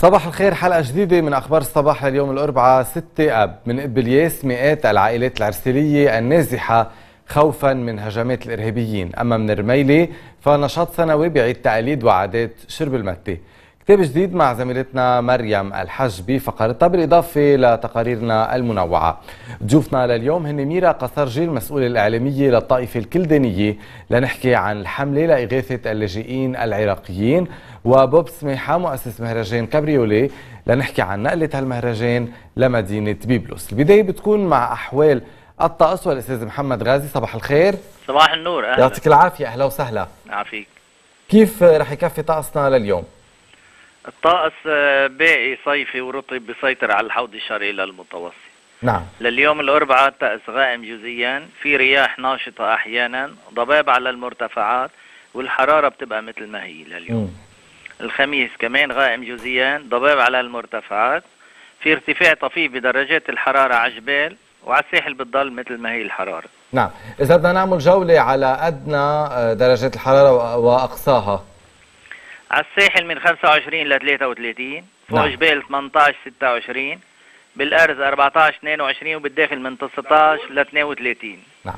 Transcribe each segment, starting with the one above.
صباح الخير حلقة جديدة من أخبار الصباح لليوم الأربعاء 6 أب من إبليس مئات العائلات العرسلية النازحة خوفا من هجمات الإرهابيين أما من رميلة فنشاط سنوي بعيد تقاليد وعادات شرب المتة كتاب جديد مع زميلتنا مريم الحج بفقرتها بالإضافة لتقاريرنا المنوعة ضيوفنا لليوم هن ميرا قصرجي المسؤولة الإعلامية للطائفة الكلدانية لنحكي عن الحملة لإغاثة اللاجئين العراقيين وبوب سميحة مؤسس مهرجان كابريولي لنحكي عن نقلة هالمهرجان لمدينة بيبلوس البداية بتكون مع أحوال الطقس والأستاذ محمد غازي صباح الخير صباح النور أهلا يعطيك العافية أهلا وسهلا عافيك كيف رح يكفي طقسنا لليوم؟ الطقس آه، باقي صيفي ورطب بيسيطر على الحوض الشرقي للمتوسط نعم لليوم الأربعاء طقس غائم جزئيا في رياح ناشطة أحيانا ضباب على المرتفعات والحرارة بتبقى مثل ما هي لليوم م. الخميس كمان غائم جزئيا ضباب على المرتفعات في ارتفاع طفيف بدرجات الحرارة على الجبال وعلى الساحل بتضل مثل ما هي الحرارة نعم إذا بدنا نعمل جولة على أدنى آه، درجات الحرارة وأقصاها على الساحل من 25 ل 33 فوق نعم. جبال 18 26 بالأرز 14 22 وبالداخل من 19 ل 32 نعم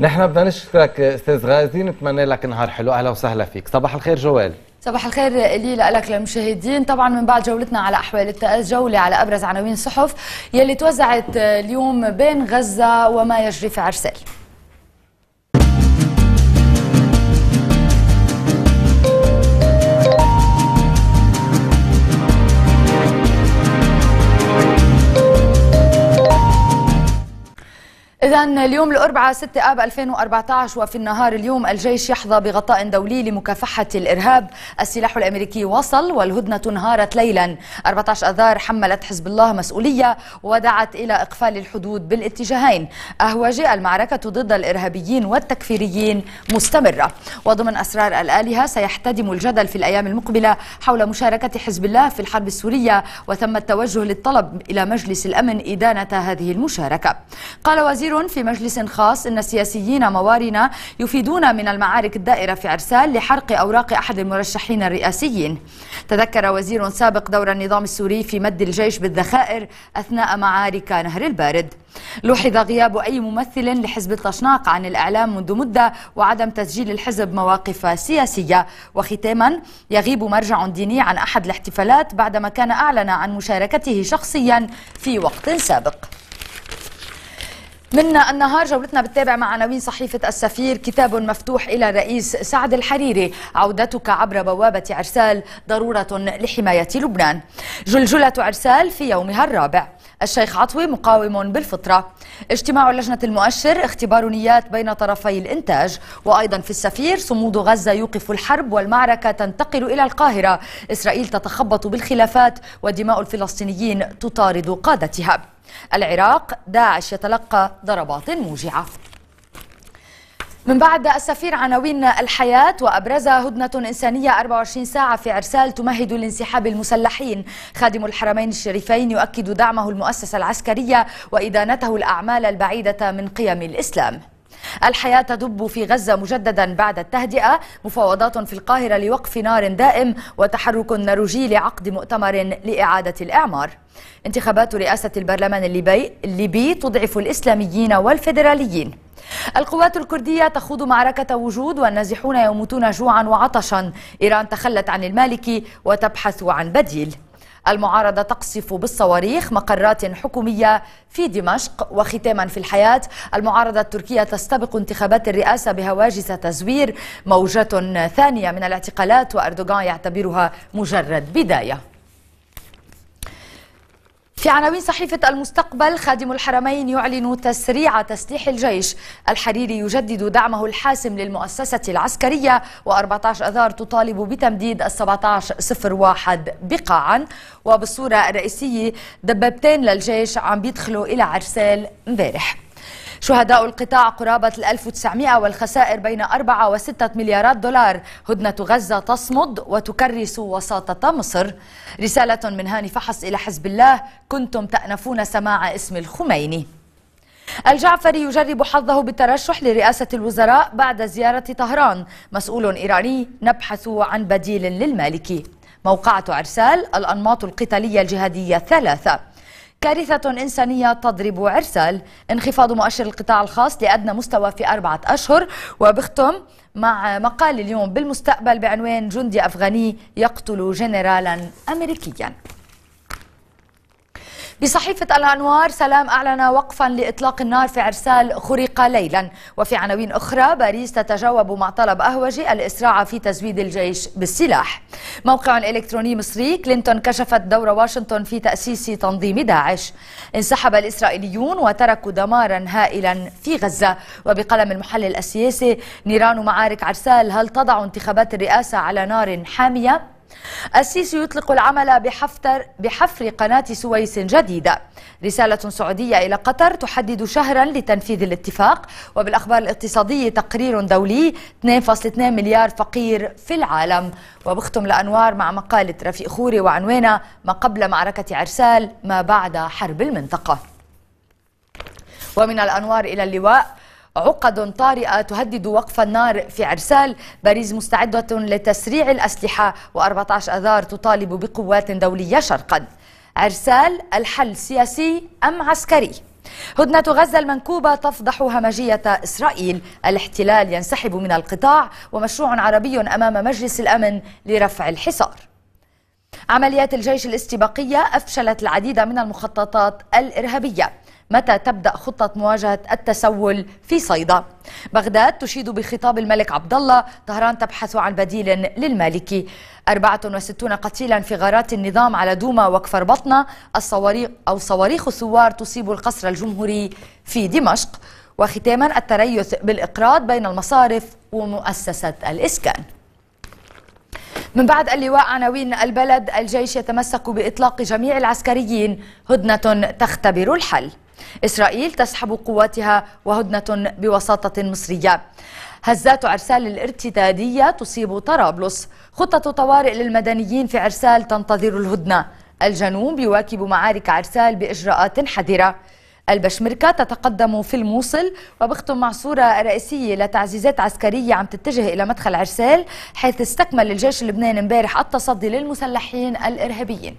نحن بدنا نشكرك استاذ غازي نتمنى لك نهار حلو اهلا وسهلا فيك صباح الخير جوال صباح الخير لي لك للمشاهدين طبعا من بعد جولتنا على احوال التأس جوله على ابرز عناوين الصحف يلي توزعت اليوم بين غزه وما يجري في عرسال إذا اليوم الأربعاء 6 آب 2014 وفي النهار اليوم الجيش يحظى بغطاء دولي لمكافحة الإرهاب السلاح الأمريكي وصل والهدنة انهارت ليلا 14 أذار حملت حزب الله مسؤولية ودعت إلى إقفال الحدود بالاتجاهين أهوج المعركة ضد الإرهابيين والتكفيريين مستمرة وضمن أسرار الآلهة سيحتدم الجدل في الأيام المقبلة حول مشاركة حزب الله في الحرب السورية وتم التوجه للطلب إلى مجلس الأمن إدانة هذه المشاركة قال وزير تقرير في مجلس خاص أن السياسيين موارنا يفيدون من المعارك الدائرة في عرسال لحرق أوراق أحد المرشحين الرئاسيين تذكر وزير سابق دور النظام السوري في مد الجيش بالذخائر أثناء معارك نهر البارد لوحظ غياب أي ممثل لحزب الطشناق عن الإعلام منذ مدة وعدم تسجيل الحزب مواقف سياسية وختاما يغيب مرجع ديني عن أحد الاحتفالات بعدما كان أعلن عن مشاركته شخصيا في وقت سابق منا النهار جولتنا بتتابع مع عناوين صحيفة السفير كتاب مفتوح إلى الرئيس سعد الحريري عودتك عبر بوابة عرسال ضرورة لحماية لبنان جلجلة عرسال في يومها الرابع الشيخ عطوي مقاوم بالفطرة اجتماع لجنة المؤشر اختبار نيات بين طرفي الإنتاج وأيضا في السفير صمود غزة يوقف الحرب والمعركة تنتقل إلى القاهرة إسرائيل تتخبط بالخلافات ودماء الفلسطينيين تطارد قادتها العراق داعش يتلقى ضربات موجعه من بعد السفير عناوين الحياة وأبرزها هدنة إنسانية 24 ساعة في عرسال تمهد لانسحاب المسلحين خادم الحرمين الشريفين يؤكد دعمه المؤسسة العسكرية وإدانته الأعمال البعيدة من قيم الإسلام الحياة تدب في غزة مجددا بعد التهدئة مفاوضات في القاهرة لوقف نار دائم وتحرك نروجي لعقد مؤتمر لإعادة الإعمار انتخابات رئاسة البرلمان الليبي, الليبي تضعف الإسلاميين والفيدراليين القوات الكردية تخوض معركة وجود والنازحون يموتون جوعا وعطشا إيران تخلت عن المالكي وتبحث عن بديل المعارضة تقصف بالصواريخ مقرات حكومية في دمشق وختاما في الحياة المعارضة التركية تستبق انتخابات الرئاسة بهواجس تزوير موجة ثانية من الاعتقالات وأردوغان يعتبرها مجرد بداية في عناوين صحيفة المستقبل خادم الحرمين يعلن تسريع تسليح الجيش الحريري يجدد دعمه الحاسم للمؤسسة العسكرية و14 أذار تطالب بتمديد ال1701 بقاعا وبالصورة الرئيسية دبابتين للجيش عم بيدخلوا إلى عرسال امبارح شهداء القطاع قرابة 1900 والخسائر بين 4 و 6 مليارات دولار هدنة غزة تصمد وتكرس وساطة مصر رسالة من هاني فحص إلى حزب الله كنتم تأنفون سماع اسم الخميني الجعفري يجرب حظه بالترشح لرئاسة الوزراء بعد زيارة طهران مسؤول إيراني نبحث عن بديل للمالكي موقعة عرسال الأنماط القتالية الجهادية ثلاثة كارثة إنسانية تضرب عرسال انخفاض مؤشر القطاع الخاص لأدنى مستوى في أربعة أشهر وبختم مع مقال اليوم بالمستقبل بعنوان جندي أفغاني يقتل جنرالا أمريكيا صحيفة الأنوار سلام أعلن وقفا لإطلاق النار في عرسال خرق ليلا وفي عناوين أخرى باريس تتجاوب مع طلب أهوجي الإسراع في تزويد الجيش بالسلاح موقع إلكتروني مصري كلينتون كشفت دور واشنطن في تأسيس تنظيم داعش انسحب الإسرائيليون وتركوا دمارا هائلا في غزة وبقلم المحلل السياسي نيران معارك عرسال هل تضع انتخابات الرئاسة على نار حامية السيسي يطلق العمل بحفتر بحفر قناة سويس جديدة رسالة سعودية إلى قطر تحدد شهرا لتنفيذ الاتفاق وبالأخبار الاقتصادية تقرير دولي 2.2 مليار فقير في العالم وبختم الأنوار مع مقالة رفيق خوري وعنوانه ما قبل معركة عرسال ما بعد حرب المنطقة ومن الأنوار إلى اللواء عقد طارئة تهدد وقف النار في عرسال باريس مستعدة لتسريع الأسلحة و14 أذار تطالب بقوات دولية شرقا عرسال الحل سياسي أم عسكري؟ هدنة غزة المنكوبة تفضح همجية إسرائيل الاحتلال ينسحب من القطاع ومشروع عربي أمام مجلس الأمن لرفع الحصار عمليات الجيش الاستباقية أفشلت العديد من المخططات الإرهابية متى تبدأ خطة مواجهة التسول في صيدا بغداد تشيد بخطاب الملك عبد الله طهران تبحث عن بديل للمالكي 64 قتيلا في غارات النظام على دوما وكفر بطنة الصواريخ أو صواريخ الثوار تصيب القصر الجمهوري في دمشق وختاما التريث بالإقراض بين المصارف ومؤسسة الإسكان من بعد اللواء عناوين البلد الجيش يتمسك بإطلاق جميع العسكريين هدنة تختبر الحل إسرائيل تسحب قواتها وهدنة بوساطة مصرية هزات عرسال الارتدادية تصيب طرابلس خطة طوارئ للمدنيين في عرسال تنتظر الهدنة الجنوب يواكب معارك عرسال بإجراءات حذرة البشمركة تتقدم في الموصل وبختم مع صورة رئيسية لتعزيزات عسكرية عم تتجه إلى مدخل عرسال حيث استكمل الجيش اللبناني امبارح التصدي للمسلحين الإرهابيين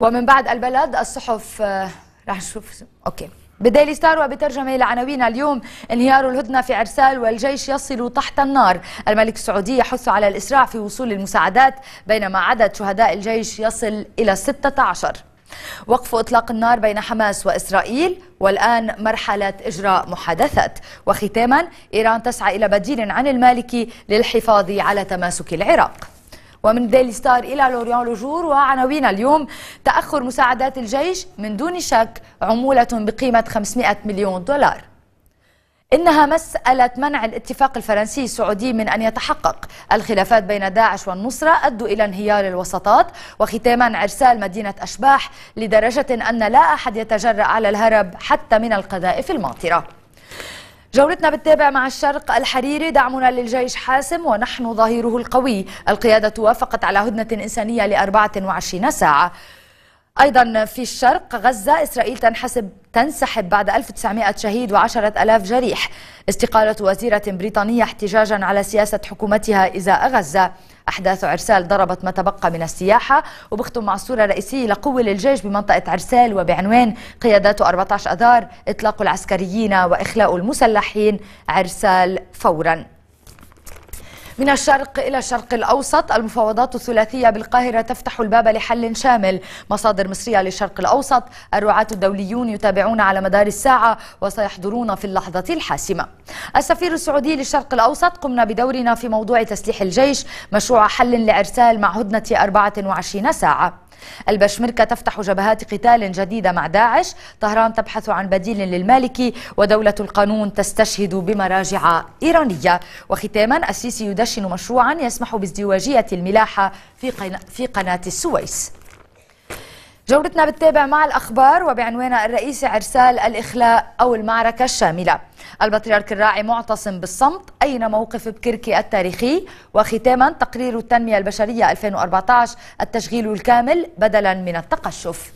ومن بعد البلد الصحف آه، راح نشوف اوكي بديلي ستار وبترجمة لعناوين اليوم انهيار الهدنة في عرسال والجيش يصل تحت النار الملك السعودي يحث على الإسراع في وصول المساعدات بينما عدد شهداء الجيش يصل إلى 16 وقف إطلاق النار بين حماس وإسرائيل والآن مرحلة إجراء محادثات وختاما إيران تسعى إلى بديل عن المالكي للحفاظ على تماسك العراق ومن ديلي ستار إلى لوريان لوجور وعناوين اليوم تأخر مساعدات الجيش من دون شك عمولة بقيمة 500 مليون دولار إنها مسألة منع الاتفاق الفرنسي السعودي من أن يتحقق الخلافات بين داعش والنصرة أدوا إلى انهيار الوسطات وختاما عرسال مدينة أشباح لدرجة أن لا أحد يتجرأ على الهرب حتى من القذائف الماطرة جولتنا بالتابع مع الشرق الحريري دعمنا للجيش حاسم ونحن ظهيره القوي القيادة وافقت على هدنة إنسانية لأربعة وعشرين ساعة أيضا في الشرق غزة إسرائيل تنحسب تنسحب بعد 1900 شهيد و10000 جريح استقالة وزيرة بريطانية احتجاجا على سياسة حكومتها إزاء غزة أحداث عرسال ضربت ما تبقى من السياحة وبختم مع الصورة الرئيسية لقوة للجيش بمنطقة عرسال وبعنوان قيادات 14 أذار إطلاق العسكريين وإخلاء المسلحين عرسال فوراً من الشرق إلى الشرق الأوسط المفاوضات الثلاثية بالقاهرة تفتح الباب لحل شامل مصادر مصرية للشرق الأوسط الرعاة الدوليون يتابعون على مدار الساعة وسيحضرون في اللحظة الحاسمة السفير السعودي للشرق الأوسط قمنا بدورنا في موضوع تسليح الجيش مشروع حل لإرسال مع هدنة 24 ساعة البشمركة تفتح جبهات قتال جديدة مع داعش طهران تبحث عن بديل للمالكي ودولة القانون تستشهد بمراجع إيرانية وختاما السيسي يدشن مشروعا يسمح بازدواجية الملاحة في قناة السويس جولتنا بتتابع مع الأخبار وبعنوانها الرئيسي عرسال الإخلاء أو المعركة الشاملة البطريرك الراعي معتصم بالصمت أين موقف بكركي التاريخي وختاما تقرير التنمية البشرية 2014 التشغيل الكامل بدلا من التقشف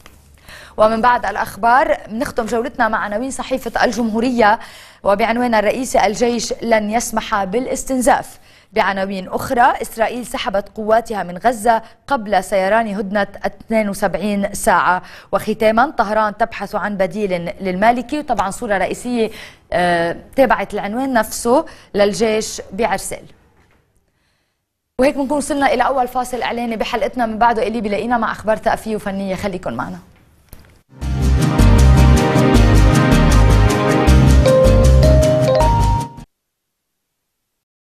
ومن بعد الأخبار نختم جولتنا مع عناوين صحيفة الجمهورية وبعنوان الرئيسي الجيش لن يسمح بالاستنزاف بعناوين أخرى إسرائيل سحبت قواتها من غزة قبل سيران هدنة 72 ساعة وختاما طهران تبحث عن بديل للمالكي وطبعا صورة رئيسية آه، تابعت العنوان نفسه للجيش بعرسل وهيك بنكون وصلنا إلى أول فاصل إعلاني بحلقتنا من بعده اللي بلاقينا مع أخبار ثقافية وفنية خليكن معنا